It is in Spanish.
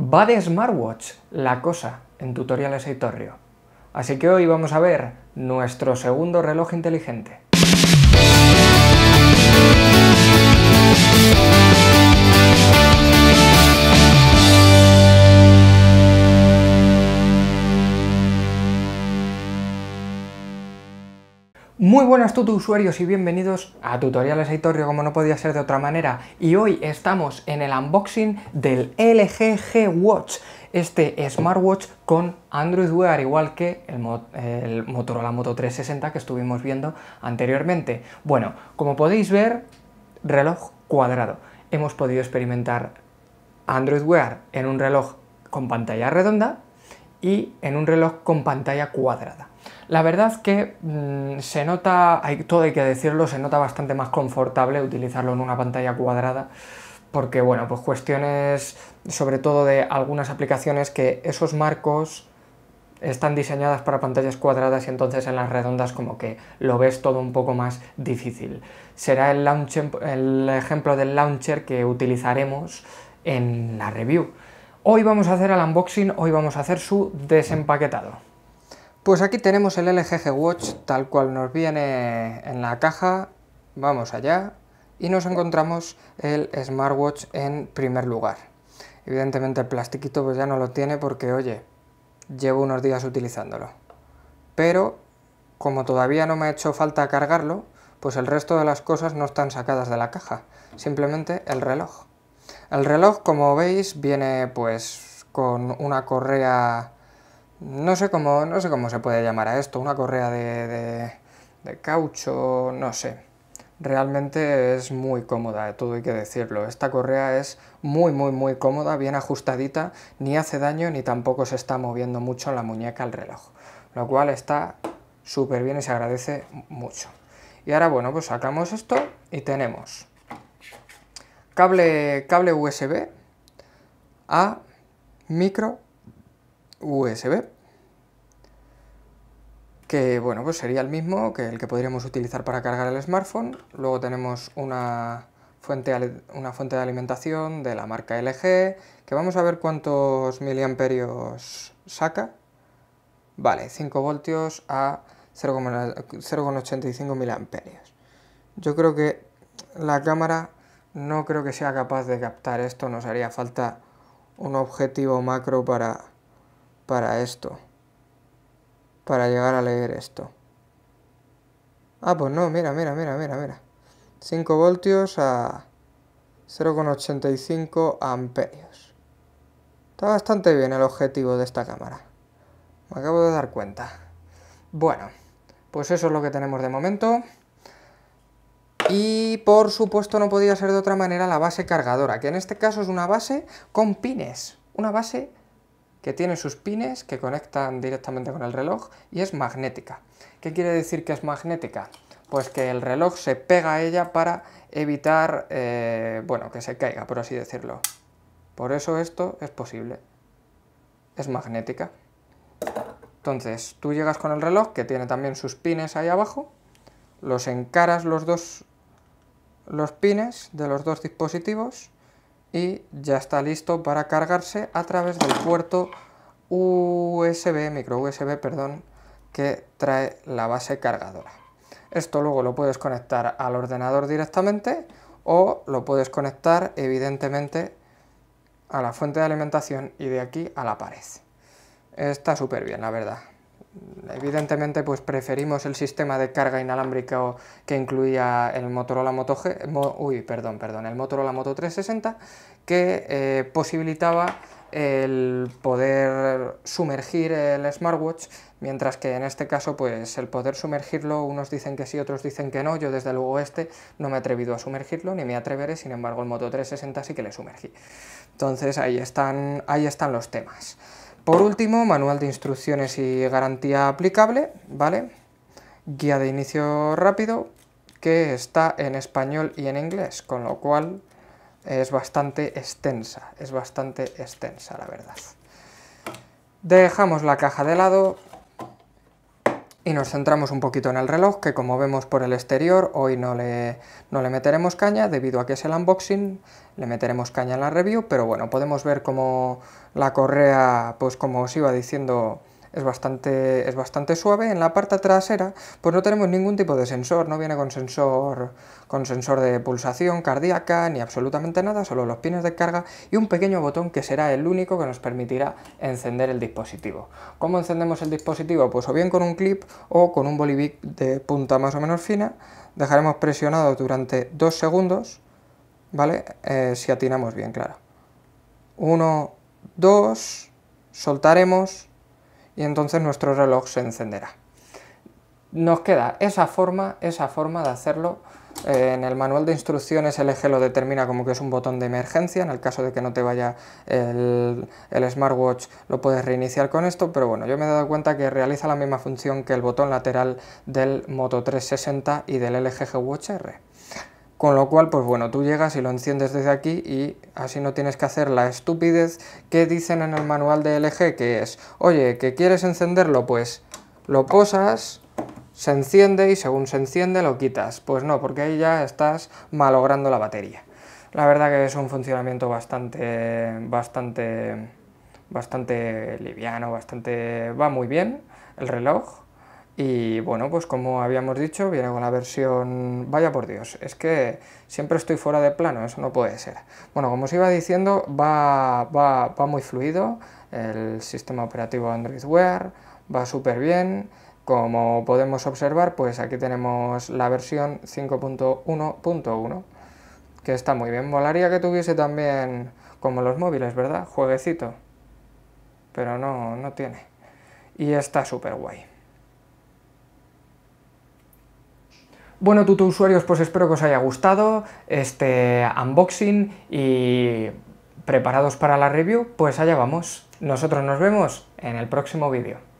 Va de smartwatch la cosa en Tutoriales Eitorrio. Así que hoy vamos a ver nuestro segundo reloj inteligente. Muy buenas tutu usuarios y bienvenidos a Tutoriales editorio como no podía ser de otra manera y hoy estamos en el unboxing del LG G Watch este smartwatch con Android Wear, igual que el, Motorola Moto 360 que estuvimos viendo anteriormente. Bueno, como podéis ver, reloj cuadrado. Hemos podido experimentar Android Wear en un reloj con pantalla redonda y en un reloj con pantalla cuadrada. La verdad es que mm, se nota, hay, todo hay que decirlo, se nota bastante más confortable utilizarlo en una pantalla cuadrada porque, bueno, pues cuestiones sobre todo de algunas aplicaciones que esos marcos están diseñadas para pantallas cuadradas y entonces en las redondas como que lo ves todo un poco más difícil. Será el, el ejemplo del launcher que utilizaremos en la review. Hoy vamos a hacer el unboxing, hoy vamos a hacer su desempaquetado. Pues aquí tenemos el LG Watch tal cual nos viene en la caja, vamos allá, y nos encontramos el smartwatch en primer lugar. Evidentemente el plastiquito pues ya no lo tiene porque, oye, llevo unos días utilizándolo. Pero, como todavía no me ha hecho falta cargarlo, pues el resto de las cosas no están sacadas de la caja, simplemente el reloj. El reloj, como veis, viene pues con una correa no sé cómo, no sé cómo se puede llamar a esto, una correa de, caucho, no sé. Realmente es muy cómoda, todo hay que decirlo. Esta correa es muy, muy, muy cómoda, bien ajustadita, ni hace daño ni tampoco se está moviendo mucho la muñeca al reloj. Lo cual está súper bien y se agradece mucho. Y ahora, bueno, pues sacamos esto y tenemos cable, cable USB a micro USB, que bueno, pues sería el mismo que el que podríamos utilizar para cargar el smartphone. Luego tenemos una fuente, una fuente de alimentación de la marca LG, que vamos a ver cuántos miliamperios saca. Vale, 5 voltios a 0,85 miliamperios. Yo creo que la cámara no creo que sea capaz de captar esto, nos haría falta un objetivo macro para para esto, para llegar a leer esto. Ah, pues no, mira, mira, mira, mira, mira. 5 voltios a 0,85 amperios. Está bastante bien el objetivo de esta cámara. Me acabo de dar cuenta. Bueno, pues eso es lo que tenemos de momento. Y por supuesto no podía ser de otra manera la base cargadora, que en este caso es una base con pines. Una base que tiene sus pines que conectan directamente con el reloj y es magnética. ¿Qué quiere decir que es magnética? Pues que el reloj se pega a ella para evitar, eh, bueno, que se caiga, por así decirlo. Por eso esto es posible. Es magnética. Entonces, tú llegas con el reloj, que tiene también sus pines ahí abajo, los encaras los dos los pines de los dos dispositivos y ya está listo para cargarse a través del puerto USB, micro USB, perdón, que trae la base cargadora. Esto luego lo puedes conectar al ordenador directamente o lo puedes conectar evidentemente a la fuente de alimentación y de aquí a la pared. Está súper bien, la verdad evidentemente pues preferimos el sistema de carga inalámbrica que incluía el Motorola Moto G, uy, perdón, perdón, el Motorola Moto 360 que eh, posibilitaba el poder sumergir el smartwatch, mientras que en este caso pues el poder sumergirlo, unos dicen que sí, otros dicen que no, yo desde luego este no me he atrevido a sumergirlo ni me atreveré, sin embargo el Moto 360 sí que le sumergí. Entonces ahí están, ahí están los temas. Por último, manual de instrucciones y garantía aplicable, ¿vale? Guía de inicio rápido, que está en español y en inglés, con lo cual es bastante extensa, es bastante extensa, la verdad. Dejamos la caja de lado y nos centramos un poquito en el reloj, que como vemos por el exterior, hoy no le, no le meteremos caña debido a que es el unboxing, le meteremos caña en la review, pero bueno, podemos ver como la correa, pues como os iba diciendo, es bastante, es bastante suave. En la parte trasera, pues no tenemos ningún tipo de sensor, no viene con sensor, con sensor de pulsación cardíaca ni absolutamente nada, solo los pines de carga y un pequeño botón que será el único que nos permitirá encender el dispositivo. ¿Cómo encendemos el dispositivo? Pues o bien con un clip o con un bolivic de punta más o menos fina, dejaremos presionado durante dos segundos, ¿vale? Eh, si atinamos bien, claro. Uno, dos, soltaremos y entonces nuestro reloj se encenderá. Nos queda esa forma, esa forma de hacerlo. Eh, en el manual de instrucciones el eje lo determina como que es un botón de emergencia, en el caso de que no te vaya el, el smartwatch lo puedes reiniciar con esto, pero bueno, yo me he dado cuenta que realiza la misma función que el botón lateral del Moto 360 y del LG Watch R. Con lo cual, pues bueno, tú llegas y lo enciendes desde aquí y así no tienes que hacer la estupidez que dicen en el manual de LG, que es, oye, que quieres encenderlo, pues lo posas, se enciende y según se enciende lo quitas. Pues no, porque ahí ya estás malogrando la batería. La verdad que es un funcionamiento bastante, bastante, bastante liviano, bastante, va muy bien el reloj. Y bueno, pues como habíamos dicho, viene con la versión... Vaya por Dios, es que siempre estoy fuera de plano, eso no puede ser. Bueno, como os iba diciendo, va, muy fluido el sistema operativo Android Wear, va súper bien. Como podemos observar, pues aquí tenemos la versión 5.1.1, que está muy bien. Molaría que tuviese también, como los móviles, ¿verdad? Jueguecito. Pero no, no tiene. Y está súper guay. Bueno, tuto usuarios, pues espero que os haya gustado este unboxing y preparados para la review, pues allá vamos. Nosotros nos vemos en el próximo vídeo.